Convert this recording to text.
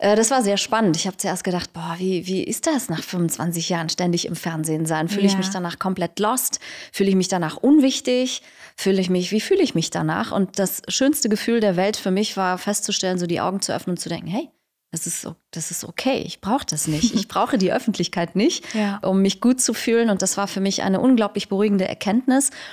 Äh, das war sehr spannend. Ich habe zuerst gedacht, boah, wie, wie ist das nach 25 Jahren ständig im Fernsehen sein? Fühle ich ja. mich danach komplett lost? Fühle ich mich danach unwichtig? Fühle ich mich, wie fühle ich mich danach? Und das schönste Gefühl der Welt für mich war festzustellen, so die Augen zu öffnen und zu denken, hey, das ist, das ist okay, ich brauche das nicht. Ich brauche die Öffentlichkeit nicht, ja. um mich gut zu fühlen. Und das war für mich eine unglaublich beruhigende Erkenntnis.